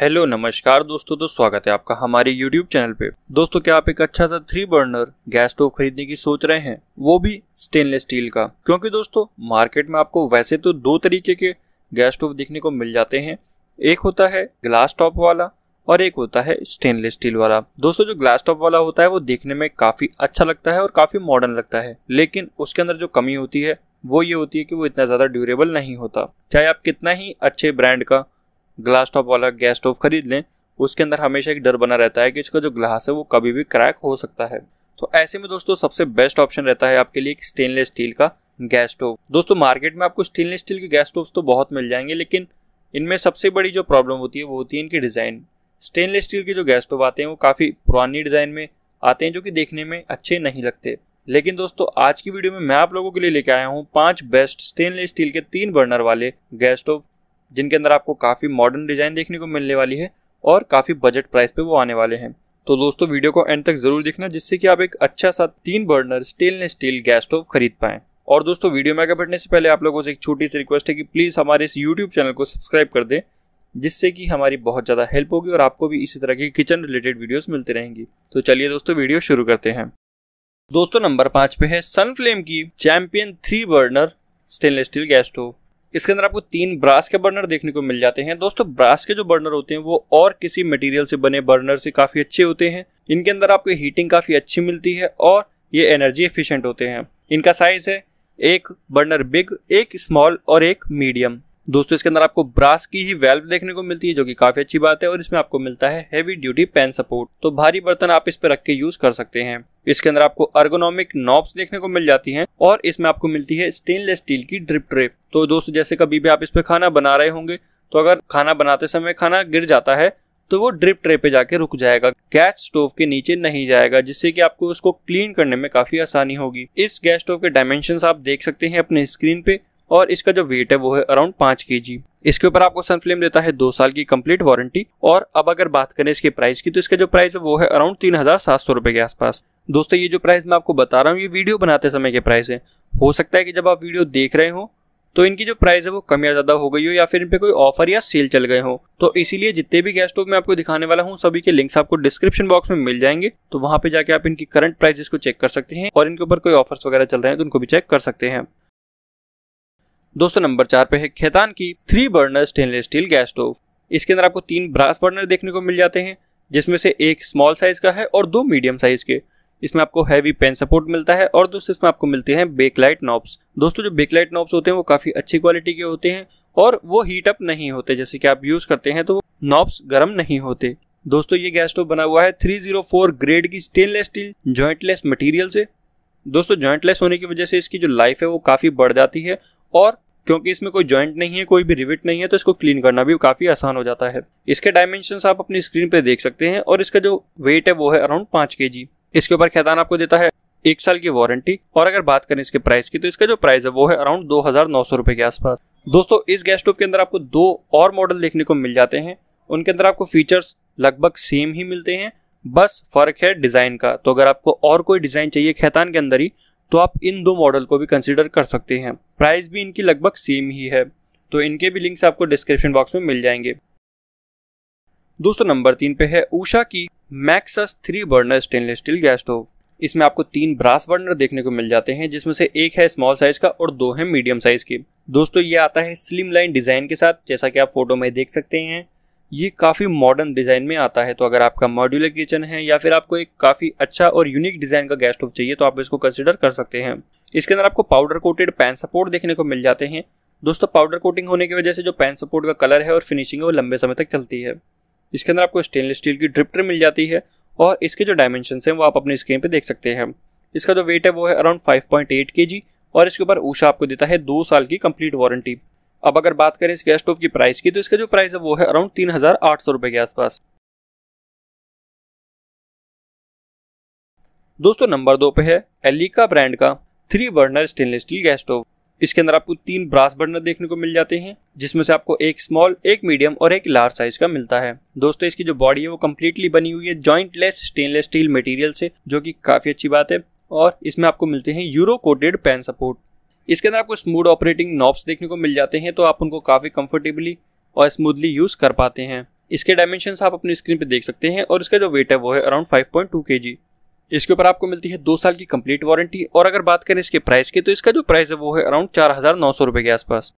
hello नमस्कार दोस्तों तो स्वागत है आपका हमारे यूट्यूब चैनल पे दोस्तों क्या आप एक अच्छा सा थ्री बर्नर गैस स्टोव खरीदने की सोच रहे हैं वो भी स्टेनलेस स्टील का क्योंकि दोस्तों मार्केट में आपको वैसे तो दो तरीके के गैस स्टोव देखने को मिल जाते हैं एक होता है ग्लास टॉप वाला और एक होता है स्टेनलेस स्टील वाला दोस्तों जो ग्लास टॉप वाला होता है वो देखने में काफी अच्छा लगता है और काफी मॉडर्न लगता है लेकिन उसके अंदर जो कमी होती है वो ये होती है कि वो इतना ज्यादा ड्यूरेबल नहीं होता चाहे आप कितना ही अच्छे ब्रांड का ग्लास टॉप वाला गैस स्टोव खरीद लें उसके अंदर हमेशा एक डर बना रहता है कि इसका जो ग्लास है वो कभी भी क्रैक हो सकता है तो ऐसे में दोस्तों सबसे बेस्ट ऑप्शन रहता है आपके लिए स्टेनलेस स्टील का गैस स्टोव दोस्तों मार्केट में आपको स्टेनलेस स्टील के गैस स्टोव तो बहुत मिल जाएंगे लेकिन इनमें सबसे बड़ी जो प्रॉब्लम होती है वो होती है इनकी डिज़ाइन स्टेनलेस स्टील के जो गैस स्टोव आते हैं वो काफ़ी पुरानी डिज़ाइन में आते हैं जो कि देखने में अच्छे नहीं लगते लेकिन दोस्तों आज की वीडियो में मैं आप लोगों के लिए लेके आया हूँ पांच बेस्ट स्टेनलेस स्टील के तीन बर्नर वाले गैस स्टोव जिनके अंदर आपको काफ़ी मॉडर्न डिज़ाइन देखने को मिलने वाली है और काफ़ी बजट प्राइस पे वो आने वाले हैं तो दोस्तों वीडियो को एंड तक ज़रूर देखना जिससे कि आप एक अच्छा सा तीन burner stainless steel gas stove खरीद पाएँ और दोस्तों वीडियो में आगे बढ़ने से पहले आप लोगों से एक छोटी सी रिक्वेस्ट है कि प्लीज़ हमारे इस यूट्यूब चैनल को सब्सक्राइब कर दें जिससे कि हमारी बहुत ज़्यादा हेल्प होगी और आपको भी इसी तरह की किचन रिलेटेड वीडियोज़ मिलते रहेंगी तो चलिए दोस्तों वीडियो शुरू करते हैं दोस्तों नंबर पाँच पे है सनफ्लेम की champion three burner stainless steel gas stove इसके अंदर आपको तीन ब्रास के बर्नर देखने को मिल जाते हैं दोस्तों ब्रास के जो बर्नर होते हैं वो और किसी मटेरियल से बने बर्नर से काफ़ी अच्छे होते हैं इनके अंदर आपको हीटिंग काफ़ी अच्छी मिलती है और ये एनर्जी एफिशिएंट होते हैं इनका साइज़ है एक बर्नर बिग एक स्मॉल और एक मीडियम दोस्तों इसके अंदर आपको ब्रास की ही वेल्व देखने को मिलती है जो कि काफी अच्छी बात है और इसमें आपको मिलता है हैवी ड्यूटी पैन सपोर्ट तो भारी बर्तन आप इस पर रख के यूज कर सकते हैं इसके अंदर आपको अर्गोनॉमिक नॉब्स देखने को मिल जाती हैं और इसमें आपको मिलती है स्टेनलेस स्टील की ड्रिप ट्रे तो दोस्तों जैसे कभी भी आप इस पर खाना बना रहे होंगे तो अगर खाना बनाते समय खाना गिर जाता है तो वो ड्रिप ट्रे पे जाके रुक जाएगा गैस स्टोव के नीचे नहीं जाएगा जिससे कि आपको उसको क्लीन करने में काफी आसानी होगी इस गैस स्टोव के डायमेंशन आप देख सकते हैं अपने स्क्रीन पे और इसका जो वेट है वो है अराउंड पांच के जी इसके ऊपर आपको सनफ्लेम देता है दो साल की कंप्लीट वारंटी और अब अगर बात करें इसके प्राइस की तो इसका जो प्राइस है वो है अराउंड तीन हजार सात सौ रुपए के आसपास दोस्तों ये जो प्राइस मैं आपको बता रहा हूँ ये वीडियो बनाते समय के प्राइस है हो सकता है कि जब आप वीडियो देख रहे हो तो इनकी जो प्राइस है वो कम या ज्यादा हो गई हो या फिर इन पे कोई ऑफर या सेल चल गए हो तो इसीलिए जितने भी गैस स्टोव मैं आपको दिखाने वाला हूँ सभी के लिंक्स आपको डिस्क्रिप्शन बॉक्स में मिल जाएंगे तो वहां पे जाके आप इनकी करंट प्राइसेस को चेक कर सकते हैं और इनके ऊपर कोई ऑफर्स वगैरह चल रहे हैं तो उनको भी चेक कर सकते हैं दोस्तों नंबर चार पे है खेतान की three burner stainless steel gas stove इसके अंदर आपको तीन ब्रास बर्नर देखने को मिल जाते हैं जिसमें से एक स्मॉल साइज का है और दो मीडियम साइज के इसमें आपको हैवी पेन सपोर्ट मिलता है और दोस्तों इसमें आपको मिलते हैं बेकलाइट नॉब्स दोस्तों जो बेकलाइट नॉब्स होते हैं वो काफी अच्छी क्वालिटी के होते हैं और वो हीट अप नहीं होते जैसे कि आप यूज करते हैं तो नॉब्स गर्म नहीं होते दोस्तों ये गैस स्टोव बना हुआ है 304 ग्रेड की स्टेनलेस स्टील ज्वाइंटलेस मटेरियल से दोस्तों ज्वाइंटलेस होने की वजह से इसकी जो लाइफ है वो काफी बढ़ जाती है और क्योंकि इसमें कोई ज्वाइंट नहीं है कोई भी रिविट नहीं है तो इसको क्लीन करना भी काफ़ी आसान हो जाता है इसके डायमेंशन आप अपनी स्क्रीन पर देख सकते हैं और इसका जो वेट है वो है अराउंड पाँच के इसके ऊपर खैदान आपको देता है एक साल की वारंटी और अगर बात करें इसके प्राइस की तो इसका जो प्राइस है वो है अराउंड दो हजार नौ सौ रुपए के आसपास दोस्तों इस गैस स्टोव के अंदर आपको दो और मॉडल देखने को मिल जाते हैं उनके अंदर आपको फीचर्स लगभग सेम ही मिलते हैं बस फर्क है डिजाइन का तो अगर आपको और कोई डिजाइन चाहिए खैतान के अंदर ही तो आप इन दो मॉडल को भी कंसिडर कर सकते हैं प्राइस भी इनकी लगभग सेम ही है तो इनके भी लिंक्स आपको डिस्क्रिप्शन बॉक्स में मिल जाएंगे दोस्तों नंबर तीन पे है ऊषा की मैक्सस three burner stainless steel gas stove इसमें आपको तीन ब्रास बर्नर देखने को मिल जाते हैं जिसमें से एक है स्मॉल साइज का और दो है मीडियम साइज के दोस्तों ये आता है स्लिम लाइन डिजाइन के साथ जैसा कि आप फोटो में देख सकते हैं ये काफ़ी मॉडर्न डिज़ाइन में आता है तो अगर आपका मॉड्यूलर किचन है या फिर आपको एक काफ़ी अच्छा और यूनिक डिज़ाइन का गैस स्टोव चाहिए तो आप इसको कंसिडर कर सकते हैं इसके अंदर आपको पाउडर कोटेड पैन सपोर्ट देखने को मिल जाते हैं दोस्तों पाउडर कोटिंग होने की वजह से जो पैन सपोर्ट का कलर है और फिनिशिंग है वो लंबे समय तक चलती है इसके अंदर आपको स्टेनलेस स्टील की ड्रिप्टर मिल जाती है और इसके जो डायमेंशन हैं वो आप अपनी स्क्रीन पर देख सकते हैं इसका जो वेट है वो है अराउंड फाइव पॉइंट एट के जी और इसके ऊपर ऊषा आपको देता है दो साल की कंप्लीट वारंटी अब अगर बात करें इस गैस स्टोव की प्राइस की तो इसका जो प्राइस है वो है अराउंड तीन हजार आठ सौ रुपए के आसपास दोस्तों नंबर दो पे है एलिका ब्रांड का three burner stainless steel gas stove इसके अंदर आपको तीन ब्रास बर्नर देखने को मिल जाते हैं जिसमें से आपको एक स्मॉल एक मीडियम और एक लार्ज साइज का मिलता है दोस्तों इसकी जो बॉडी है वो कम्प्लीटली बनी हुई है जॉइंटलेस स्टेनलेस स्टील मटेरियल से जो कि काफी अच्छी बात है और इसमें आपको मिलते हैं यूरो कोटेड पैन सपोर्ट इसके अंदर आपको स्मूथ ऑपरेटिंग नॉब्स देखने को मिल जाते हैं तो आप उनको काफ़ी कंफर्टेबली और स्मूथली यूज़ कर पाते हैं इसके डायमेंशन आप अपनी स्क्रीन पर देख सकते हैं और इसका जो वेट है वो है अराउंड फाइव पॉइंट टू के जी इसके ऊपर आपको मिलती है दो साल की कंप्लीट वारंटी और अगर बात करें इसके प्राइस की तो इसका जो प्राइस है वो है अराउंड चार हज़ार नौ सौ रुपये के आसपास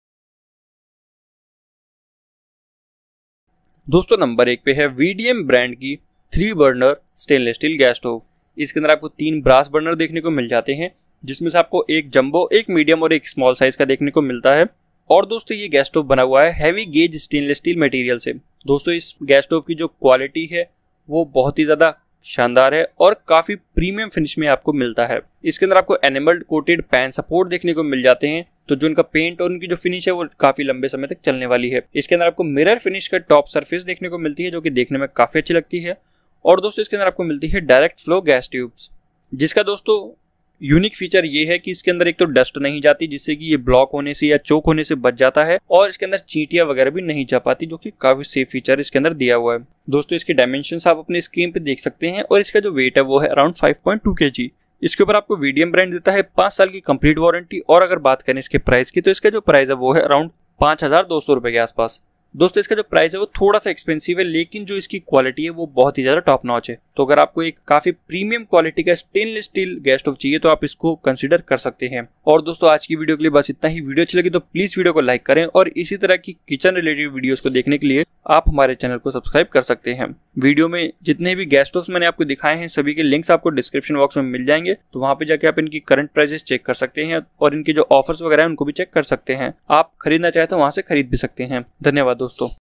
दोस्तों नंबर एक पे है वीडीएम ब्रांड की three burner stainless steel gas stove इसके अंदर आपको तीन ब्रास बर्नर देखने को मिल जाते हैं जिसमें से आपको एक जंबो एक मीडियम और एक स्मॉल साइज का देखने को मिलता है और दोस्तों ये गैस स्टोव बना हुआ है heavy gauge stainless steel material से दोस्तों इस गैस स्टोव की जो क्वालिटी है वो बहुत ही ज़्यादा शानदार है और काफ़ी प्रीमियम फिनिश में आपको मिलता है इसके अंदर आपको एनिमल्ड कोटेड पैन सपोर्ट देखने को मिल जाते हैं तो जो इनका पेंट और उनकी जो फिनिश है वो काफी लंबे समय तक चलने वाली है इसके अंदर आपको मिरर फिनिश का टॉप सरफेस देखने को मिलती है जो कि देखने में काफी अच्छी लगती है और दोस्तों इसके अंदर आपको मिलती है डायरेक्ट फ्लो गैस ट्यूब्स जिसका दोस्तों यूनिक फीचर ये है कि इसके अंदर एक तो डस्ट नहीं जाती जिससे कि ये ब्लॉक होने से या चोक होने से बच जाता है और इसके अंदर चीटिया वगैरह भी नहीं जा पाती जो कि काफी सेफ फीचर इसके अंदर दिया हुआ है दोस्तों इसके डायमेंशन आप अपने स्क्रीन पे देख सकते हैं और इसका जो वेट है वो है अराउंड फाइव पॉइंट टू के जी इसके ऊपर आपको वीडियम ब्रांड देता है पांच साल की कंप्लीट वारंटी और अगर बात करें इसके प्राइस की तो इसका जो प्राइस है वो है अराउंड पांच हजार दो सौ रुपए के आसपास दोस्तों इसका जो प्राइस है वो थोड़ा सा एक्सपेंसिव है लेकिन जो इसकी क्वालिटी है वो बहुत ही ज्यादा टॉप नॉच है तो अगर आपको एक काफी प्रीमियम क्वालिटी का स्टेनलेस स्टील गैस स्टोव चाहिए तो आप इसको कंसिडर कर सकते हैं और दोस्तों आज की वीडियो के लिए बस इतना ही वीडियो अच्छी लगी तो प्लीज वीडियो को लाइक करें और इसी तरह की किचन रिलेटेड वीडियो को देखने के लिए आप हमारे चैनल को सब्सक्राइब कर सकते हैं वीडियो में जितने भी गेस्ट हाउस मैंने आपको दिखाए हैं सभी के लिंक्स आपको डिस्क्रिप्शन बॉक्स में मिल जाएंगे तो वहाँ पे जाके आप इनकी करंट प्राइसेस चेक कर सकते हैं और इनके जो ऑफर्स वगैरह हैं उनको भी चेक कर सकते हैं आप खरीदना चाहे तो वहाँ से खरीद भी सकते हैं धन्यवाद दोस्तों